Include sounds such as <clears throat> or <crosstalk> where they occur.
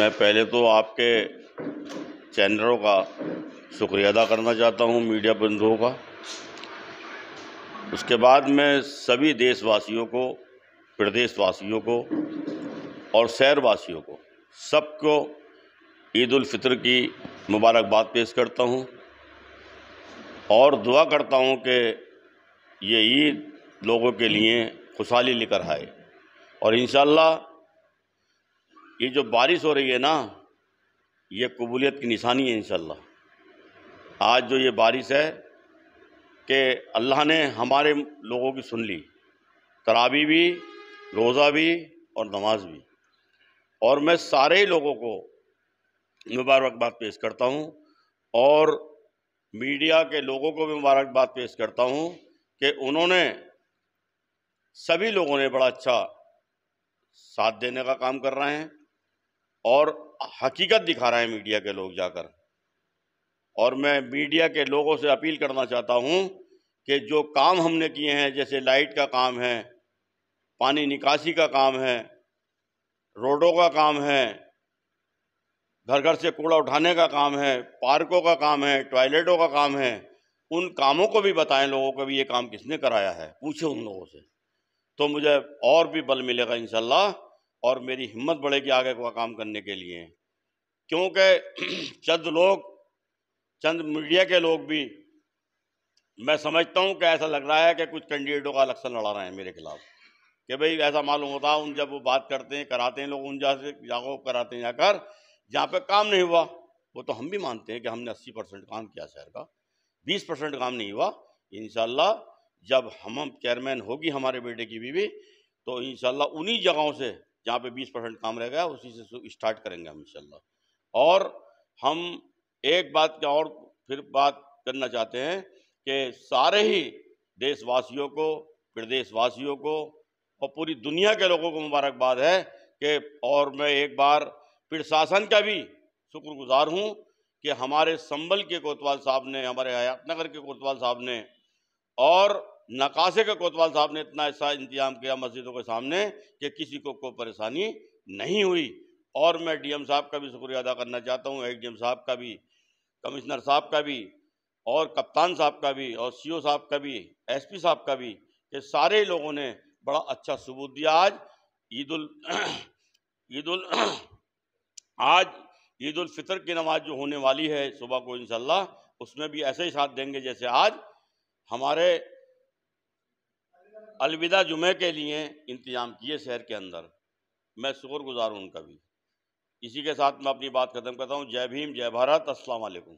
میں پہلے تو آپ کے چینلوں کا شکریہ ادا کرنا چاہتا ہوں میڈیا بندھوں کا اس کے بعد میں سبھی دیش واسیوں کو پردیش واسیوں کو اور شہر واسیوں کو سب کو عید الفطر کی مبارکباد پیش کرتا ہوں اور دعا کرتا ہوں کہ یہ عید لوگوں کے لیے خوشحالی لے کر آئے اور انشاءاللہ اللہ یہ جو بارش ہو رہی ہے نا یہ قبولیت کی نشانی ہے انشاءاللہ آج جو یہ بارش ہے کہ اللہ نے ہمارے لوگوں کی سن لی ترابی بھی روزہ بھی اور نماز بھی اور میں سارے لوگوں کو مبارک بات پیش کرتا ہوں اور میڈیا کے لوگوں کو بھی مبارک بات پیش کرتا ہوں کہ انہوں نے سبھی لوگوں نے بڑا اچھا ساتھ دینے کا کام کر رہا ہے اور حقیقت دکھا رہے ہیں میڈیا کے لوگ جا کر اور میں میڈیا کے لوگوں سے اپیل کرنا چاہتا ہوں کہ جو کام ہم نے کیے ہیں جیسے لائٹ کا کام ہے پانی نکاسی کا کام ہے روڈوں کا کام ہے گھر گھر سے کوڑا اٹھانے کا کام ہے پارکوں کا کام ہے ٹوائلٹوں کا کام ہے ان کاموں کو بھی بتائیں لوگوں کو بھی یہ کام کس نے کرایا ہے پوچھیں ان لوگوں سے تو مجھے اور بھی بل ملے گا انشاءاللہ اور میری ہمت بڑھے گی آگے کوئی کام کرنے کے لیے کیونکہ <clears throat> چند لوگ چند میڈیا کے لوگ بھی میں سمجھتا ہوں کہ ایسا لگ رہا ہے کہ کچھ کینڈیڈیٹوں کا الیکشن لڑا رہے ہیں میرے خلاف کہ بھئی ایسا معلوم ہوتا ان جب وہ بات کرتے ہیں کراتے ہیں لوگ ان جا سے جگہوں کو کراتے ہیں جا کر جہاں پہ کام نہیں ہوا وہ تو ہم بھی مانتے ہیں کہ ہم نے اسی پرسنٹ کام کیا شہر کا بیس پرسنٹ کام نہیں ہوا انشاءاللہ جب ہم چیئرمین ہوگی ہمارے بیٹے کی بیوی تو انشاءاللہ انہی جگہوں سے جہاں پہ بیس پرسنٹ کام رہ گیا اسی سے اسٹارٹ کریں گے ہم انشاءاللہ اور ہم ایک بات کے اور پھر بات کرنا چاہتے ہیں کہ سارے ہی دیش واسیوں کو پردیش واسیوں کو اور پوری دنیا کے لوگوں کو مبارکباد ہے کہ اور میں ایک بار پرشاسن کا بھی شکر گزار ہوں کہ ہمارے سنبل کے کوتوال صاحب نے ہمارے حیات نگر کے کوتوال صاحب نے اور نقاسے کا کوتوال صاحب نے اتنا ایسا انتظام کیا مسجدوں کے سامنے کہ کسی کو کوئی پریشانی نہیں ہوئی اور میں ڈی ایم صاحب کا بھی شکریہ ادا کرنا چاہتا ہوں ایک ڈی ایم صاحب کا بھی کمشنر صاحب کا بھی اور کپتان صاحب کا بھی اور سی او صاحب کا بھی ایس پی صاحب کا بھی کہ سارے لوگوں نے بڑا اچھا ثبوت دیا آج عید <clears throat> عید ال <clears throat> آج عید الفطر کی نماز جو ہونے والی ہے صبح کو انشاءاللہ اس میں بھی ایسے ہی ساتھ دیں گے جیسے آج ہمارے الوداع جمعہ کے لیے انتظام کیے شہر کے اندر میں شکر گزار ہوں ان کا بھی اسی کے ساتھ میں اپنی بات ختم کرتا ہوں جے بھیم جے بھارت السلام علیکم